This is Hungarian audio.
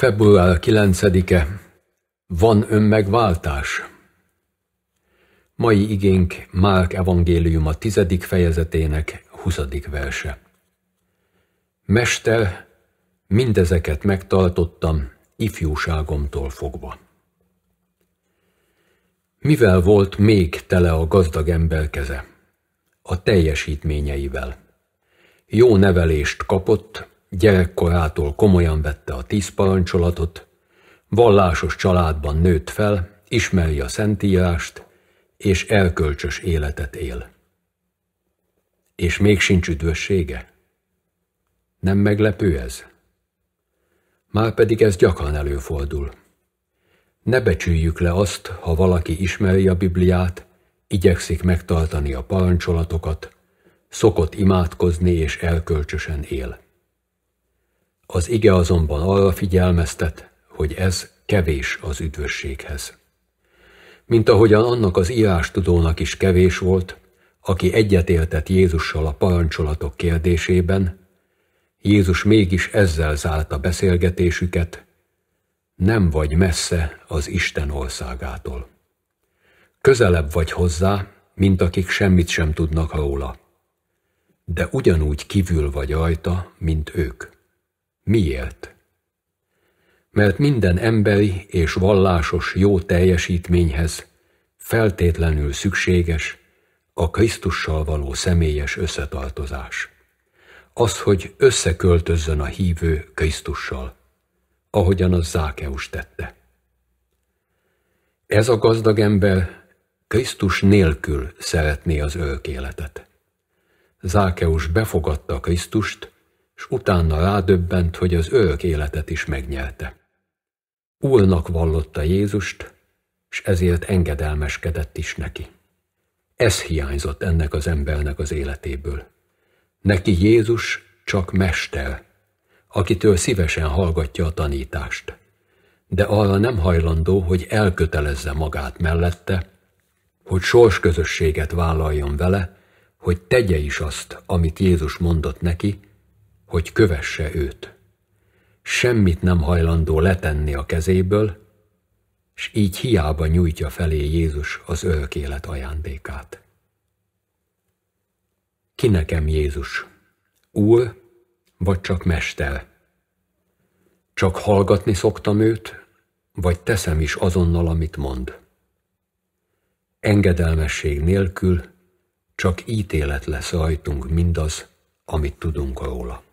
Február 9-e Van önmegváltás? Mai igénk Márk evangéliuma tizedik fejezetének 20. verse. Mester, mindezeket megtartottam ifjúságomtól fogva. Mivel volt még tele a gazdag ember keze? A teljesítményeivel. Jó nevelést kapott, gyerekkorától komolyan vette a tíz parancsolatot, vallásos családban nőtt fel, ismeri a szentírást, és elkölcsös életet él. És még sincs üdvössége? Nem meglepő ez? Márpedig ez gyakran előfordul. Ne becsüljük le azt, ha valaki ismeri a Bibliát, igyekszik megtartani a parancsolatokat, szokott imádkozni és elkölcsösen él. Az ige azonban arra figyelmeztet, hogy ez kevés az üdvösséghez. Mint ahogyan annak az tudónak is kevés volt, aki egyetéltett Jézussal a parancsolatok kérdésében, Jézus mégis ezzel zárta beszélgetésüket, nem vagy messze az Isten országától. Közelebb vagy hozzá, mint akik semmit sem tudnak róla, de ugyanúgy kívül vagy rajta, mint ők. Miért? Mert minden emberi és vallásos jó teljesítményhez feltétlenül szükséges a Krisztussal való személyes összetartozás. Az, hogy összeköltözzön a hívő Krisztussal, ahogyan az Zákeus tette. Ez a gazdag ember Krisztus nélkül szeretné az örök életet. Zákeus befogadta Krisztust, s utána rádöbbent, hogy az örök életet is megnyerte. Úrnak vallotta Jézust, s ezért engedelmeskedett is neki. Ez hiányzott ennek az embernek az életéből. Neki Jézus csak mester, akitől szívesen hallgatja a tanítást, de arra nem hajlandó, hogy elkötelezze magát mellette, hogy sorsközösséget vállaljon vele, hogy tegye is azt, amit Jézus mondott neki, hogy kövesse őt. Semmit nem hajlandó letenni a kezéből, s így hiába nyújtja felé Jézus az élet ajándékát. Ki nekem Jézus? Úr, vagy csak mester? Csak hallgatni szoktam őt, vagy teszem is azonnal, amit mond. Engedelmesség nélkül csak ítélet lesz rajtunk mindaz, amit tudunk róla.